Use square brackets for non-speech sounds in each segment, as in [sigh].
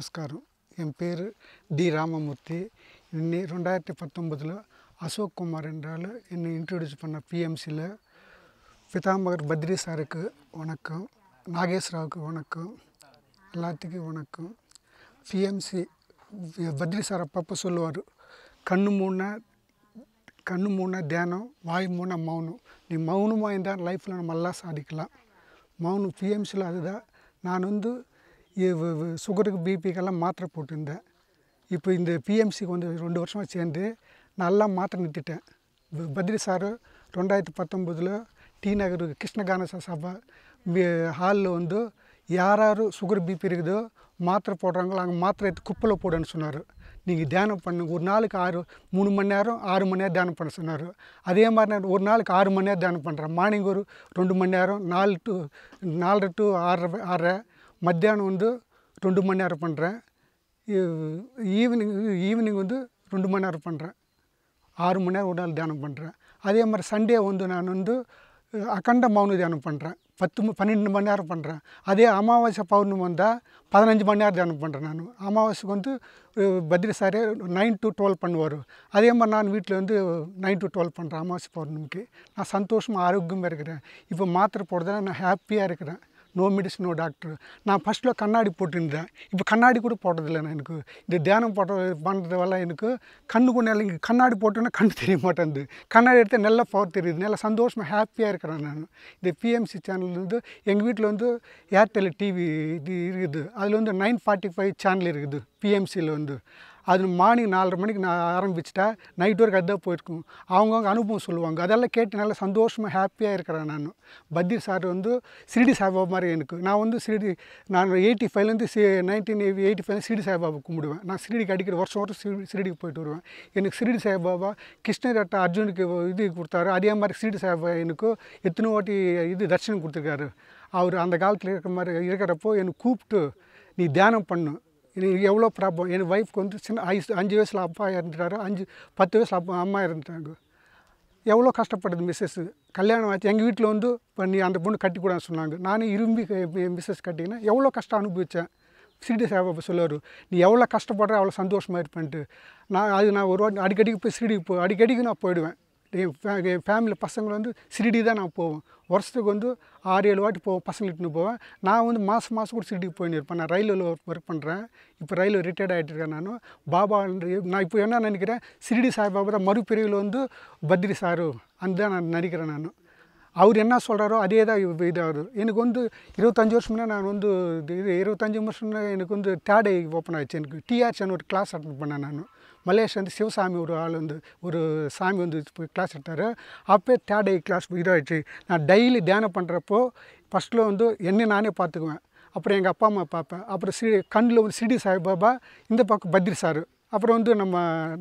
நமஸ்காரம் என் பேர் டி ராமமூர்த்தி இன்னி ரெண்டாயிரத்தி பத்தொம்பதில் அசோக் குமார் என்றால் என்னை இன்ட்ரடியூஸ் பண்ண பிஎம்சியில் பிதாமகர் பத்ரி சாருக்கு வணக்கம் நாகேஷ் ராவுக்கு வணக்கம் எல்லாத்துக்கும் வணக்கம் பிஎம்சி பத்ரி சார் அப்பப்போ சொல்லுவார் கண்ணு மூண கண்ணு மூணா தியானம் வாய் மூணா மௌனம் நீ மௌனமாக இருந்தால் லைஃப்பில் நம்ம எல்லாம் சாதிக்கலாம் மௌனம் பிஎம்சியில் அதுதான் நான் வந்து சுகருக்கு பிபிக்கெல்லாம் மாத்திரை போட்டிருந்தேன் இப்போ இந்த பிஎம்சிக்கு வந்து ரெண்டு வருஷமாக சேர்ந்து நல்லா மாத்திரை நிறுத்திட்டேன் பத்ரி சார் ரெண்டாயிரத்தி பத்தொம்போதில் டி நகர் கிருஷ்ணகானச சபா ஹாலில் வந்து யார் யார் சுகர் பிபி இருக்குதோ மாத்திரை போடுறாங்களோ அங்கே மாத்திரை எடுத்து குப்பில் போடுன்னு சொன்னார் நீங்கள் தியானம் பண்ணுங்க ஒரு நாளுக்கு ஆறு மூணு மணி நேரம் ஆறு மணி நேரம் தியானம் பண்ண சொன்னார் அதே மாதிரி நான் ஒரு நாளுக்கு ஆறு மணி நேரம் தியானம் பண்ணுறேன் மார்னிங் ஒரு ரெண்டு மணி நேரம் நாலு டு நாலரை டு ஆறரை ஆறரை மத்தியானம் வந்து ரெண்டு மணி நேரம் பண்ணுறேன் ஈவினிங் ஈவினிங் வந்து ரெண்டு மணி நேரம் பண்ணுறேன் ஆறு மணி நேரம் உடல் தியானம் பண்ணுறேன் அதே மாதிரி சண்டே வந்து நான் வந்து அகண்ட மௌன தியானம் பண்ணுறேன் பத்து பன்னெண்டு மணி நேரம் பண்ணுறேன் அதே அமாவாசை பௌர்ணமி வந்தால் பதினஞ்சு மணி நேரம் தியானம் பண்ணுறேன் நான் அமாவாசைக்கு வந்து பத்ரி சாரே நைன் டு டுவெல் பண்ணுவார் அதே மாதிரி நான் வீட்டில் வந்து நைன் டு டுவெல் பண்ணுறேன் அமாவாசை பௌர்ணமிக்கு நான் சந்தோஷமாக ஆரோக்கியமாக இருக்கிறேன் இப்போ மாத்திரை போடுறதுனால் நான் ஹாப்பியாக இருக்கிறேன் நோ மெடிசன் நோ டாக்டர் நான் ஃபஸ்ட்டில் கண்ணாடி போட்டுருந்தேன் இப்போ கண்ணாடி கூட போடுறதில்ல நான் எனக்கு இந்த தியானம் பண்ணுறது பண்ணுறதால எனக்கு கண்ணுக்கு நல்லா இங்கே கண்ணாடி போட்டோன்னா கண்ணு தெரிய மாட்டேன் கண்ணாடி எடுத்தால் நல்லா பவர் தெரியுது நல்லா சந்தோஷமாக ஹாப்பியாக இருக்கிறேன் நான் இந்த பிஎம்சி சேனல் வந்து எங்கள் வீட்டில் வந்து ஏர்டெல் டிவி இது இருக்குது அதில் வந்து நைன் ஃபார்ட்டி ஃபைவ் சேனல் இருக்குது பிஎம்சியில் வந்து அது மார்னிங் நாலரை மணிக்கு நான் ஆரம்பிச்சிட்டா நைட் வரைக்கும் அதுதான் போயிருக்கும் அவங்கவுங்க அனுபவம் சொல்லுவாங்க அதெல்லாம் கேட்டு நல்லா சந்தோஷமாக ஹாப்பியாக இருக்கிறேன் நான் பத்ரி சார் வந்து சிரிடி சாய்பாபா மாதிரி எனக்கு நான் வந்து சிரிடி நான் எயிட்டி ஃபைவ்லேருந்து சி nineteen eighty five Shirdi Saibaba கும்பிடுவேன் நான் சிரிடிக்கு அடிக்கடி வருஷம் வருஷம் சிரி சிரிடிக்கு போயிட்டு வருவேன் எனக்கு சிரிடி சாய்பாபா கிருஷ்ணரட்ட அர்ஜுனுக்கு இது கொடுத்தாரு அதே மாதிரி சிரிடி சாய்பாபா எனக்கு எத்தனை வாட்டி இது தர்ஷனம் கொடுத்துருக்காரு அவர் அந்த காலத்தில் இருக்கிற மாதிரி இருக்கிறப்போ என்னை கூப்பிட்டு நீ தியானம் பண்ணு எனக்கு எவ்வளோ ப்ராப்ளம் என் ஒய்ஃப்க்கு வந்து சின்ன ஐஸ் அஞ்சு வயசில் அப்பா இறந்துட்டாரு அஞ்சு பத்து வயசில் அப்பா அம்மா இருந்துட்டாங்க எவ்வளோ கஷ்டப்பட்டது மிஸ்ஸஸ் கல்யாணம் ஆச்சு எங்கள் வீட்டில் வந்து பண்ணி அந்த பொண்ணு கட்டிக்கூடாதுன்னு சொன்னாங்க நானும் இரும்பி மிஸ்ஸஸ் கட்டிங்கன்னா எவ்வளோ கஷ்டம் அனுபவித்தேன் சிடி சாப்பா சொல்லுவார் நீ எவ்வளோ கஷ்டப்படுற அவ்வளோ சந்தோஷமாக இருப்பேன்ட்டு நான் அது நான் ஒரு அடிக்கடிக்கு போய் சிடிக்கு போ அடிக்கடிக்கு நான் போயிடுவேன் ஃபேமிலி பசங்களை வந்து சிரிடி தான் நான் போவேன் வருஷத்துக்கு வந்து ஆறு ஏழு வாட்டி போவோம் பசங்கள்ட்டு போவேன் நான் வந்து மாதம் மாதம் கூட சிரிடிக்கு போயின்னு இருப்பேன் நான் ரயிலில் ஒர்க் பண்ணுறேன் இப்போ ரயில்வே ரிட்டையர்ட் ஆகிட்டு இருக்கேன் நான் பாபா நான் இப்போ என்ன நினைக்கிறேன் சிரிடி சாய்பாபா தான் மறுபிரிவில் வந்து பத்ரி சாரு அந்த நான் நினைக்கிறேன் நான் அவர் என்ன சொல்கிறாரோ அதே தான் இதாகுது எனக்கு வந்து இருபத்தஞ்சி வருஷம்னா நான் வந்து இது இருபத்தஞ்சி வருஷம்னா எனக்கு வந்து தேர்ட் ஐ ஓப்பன் ஆகிடுச்சு எனக்கு டிஆர்சின்னு ஒரு கிளாஸ் அட்டன் பண்ணேன் நான் மலேசியா வந்து சிவசாமி ஒரு ஆள் வந்து ஒரு சாமி வந்து போய் கிளாஸ் எடுத்தார் அப்போயே தேர்ட் ஐ கிளாஸ் இதாகிடுச்சு நான் டெய்லி தியானம் பண்ணுறப்போ ஃபஸ்ட்டில் வந்து என்ன நானே பார்த்துக்குவேன் அப்புறம் எங்கள் அப்பா அம்மா பார்ப்பேன் அப்புறம் ஸ்ரீ கண்ணில் வந்து சிடி சாய்பாபா இந்த பக்கம் பத்ரி சார் அப்புறம் வந்து நம்ம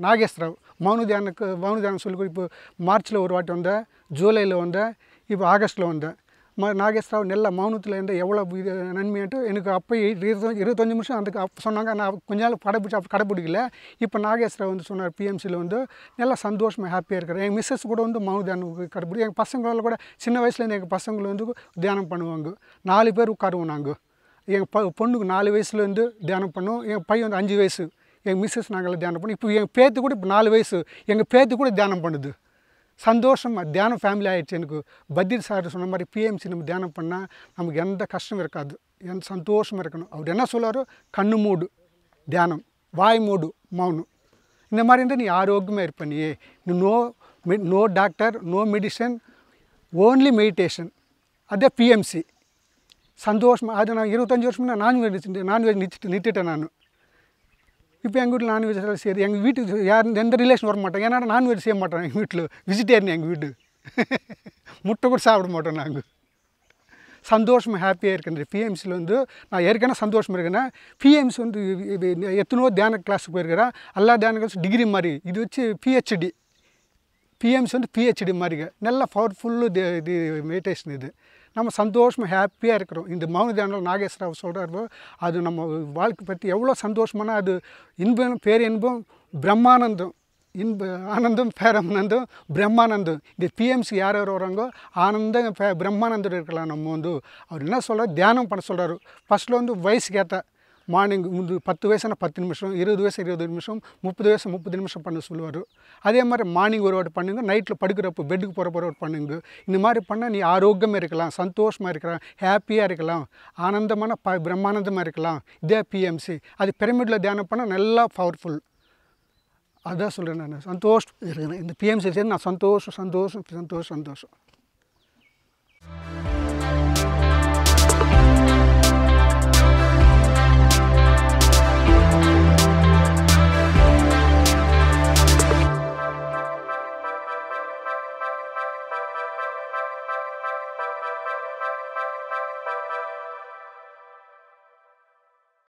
நாகேஸ்வரா மௌன தியானுக்கு மௌன தியானம் சொல்லி இப்போ மார்ச்சில் ஒரு வாட்டி வந்தேன் ஜூலையில் வந்தேன் இப்போ ஆகஸ்ட்டில் வந்தேன் ம நாகேஸ்வராவ் நெல்லை மௌனத்தில் இருந்து எவ்வளோ இது நன்மையாட்டு எனக்கு அப்போ இருபத்தஞ்சி இருபத்தஞ்சி நிமிஷம் அந்த அப்போ சொன்னாங்க நான் கொஞ்ச நாள் அப்போ கடைப்பிடிக்கல இப்போ நாகேஸ்வராவ் வந்து சொன்னார் பிஎம்சியில் வந்து நல்லா சந்தோஷமாக ஹாப்பியாக இருக்கிறேன் எங்கள் மிஸ்ஸஸ் கூட வந்து மௌன தியானம் கடைப்பிடி எங்கள் பசங்களால் கூட சின்ன வயசுலேருந்து எங்கள் பசங்கள் வந்து தியானம் பண்ணுவாங்க நாலு பேர் உட்காருவோம் நாங்கள் எங்கள் ப பொண்ணுக்கு நாலு வயசுலேருந்து தியானம் பண்ணுவோம் எங்கள் பையன் வந்து அஞ்சு வயசு எங்கள் மிஸ்ஸஸ் நாங்கள் தியானம் பண்ணுவோம் இப்போ எங்கள் பேத்து கூட இப்போ நாலு வயசு எங்கள் பேத்து கூட தியானம் பண்ணுது சந்தோஷம் தியானம் ஃபேமிலி ஆகிடுச்சு எனக்கு பதில் சார் சொன்ன மாதிரி பிஎம்சி நம்ம தியானம் பண்ணால் நமக்கு எந்த கஷ்டம் இருக்காது எந்த சந்தோஷமாக இருக்கணும் அவர் என்ன சொல்லாரோ கண்ணு மூடு தியானம் வாய் மூடு மௌனம் இந்த மாதிரி இருந்தால் நீ ஆரோக்கியமாக இருப்ப நீ no no doctor no medicine only meditation அதே பிஎம்சி சந்தோஷமாக அது நான் இருபத்தஞ்சி வருஷம் நான் நான்வெஜ் நான்வெஜ் நிறுத்திட்டு நிறுத்திட்டேன் நான் இப்போ எங்கள் வீட்டில் நான்வெஜ் எல்லாம் சரி எங்கள் வீட்டுக்கு யாரும் எந்த ரிலேஷன் வர மாட்டோம் ஏன்னா நான்வெஜ் செய்ய மாட்டோம் எங்கள் வீட்டில் வெஜிடேரியன் எங்கள் வீடு [laughs] முட்டை கூட சாப்பிட மாட்டோம் நாங்கள் சந்தோஷமாக ஹாப்பியாக இருக்கேன் பிஎம்சியில் வந்து நான் ஏற்கனவே சந்தோஷமாக இருக்கிறேன் பிஎம்சி வந்து எத்தனையோ தியான கிளாஸுக்கு போயிருக்கிறேன் எல்லா தியான கிளாஸ் டிகிரி மாதிரி இது வச்சு பிஹெச்டி பிஎம்சி வந்து பிஹெச்டி மாதிரிங்க நல்லா பவர்ஃபுல்லு இது மெடிடேஷன் இது நம்ம சந்தோஷமாக ஹாப்பியாக இருக்கிறோம் இந்த மௌன தியானம் நாகேஸ்வரராவ் சொல்கிறாரோ அது நம்ம வாழ்க்கை பற்றி எவ்வளோ சந்தோஷமான அது இன்பம் பேர் இன்பம் பிரம்மானந்தம் இன்ப ஆனந்தம் பேரமானந்தம் பிரம்மானந்தம் இந்த பிஎம்சி யார் யார் வராங்களோ ஆனந்தம் பே பிரம்மானந்தம் இருக்கலாம் நம்ம வந்து அவர் என்ன சொல்கிறார் தியானம் பண்ண சொல்கிறாரு ஃபஸ்ட்டில் வந்து வயசுக்கேற்ற மார்னிங் முந்து பத்து வயசுனா பத்து நிமிஷம் இருபது வயசு இருபது நிமிஷம் முப்பது வயசு முப்பது நிமிஷம் பண்ண சொல்லுவார் அதே மாதிரி மார்னிங் ஒரு வாட்டி பண்ணுங்க நைட்டில் படுக்கிறப்போ பெட்டுக்கு போகிற போகிற பண்ணுங்க இந்த மாதிரி பண்ணால் நீ ஆரோக்கியமாக இருக்கலாம் சந்தோஷமாக இருக்கலாம் ஹாப்பியாக இருக்கலாம் ஆனந்தமான ப பிரம்மானந்தமாக இருக்கலாம் இதே பிஎம்சி அது பிரமிடில் தியானம் பண்ணால் நல்லா பவர்ஃபுல் அதான் சொல்கிறேன் நான் சந்தோஷம் இருக்கிறேன் இந்த பிஎம்சி சேர்ந்து நான் சந்தோஷம் சந்தோஷம் சந்தோஷம் சந்தோஷம்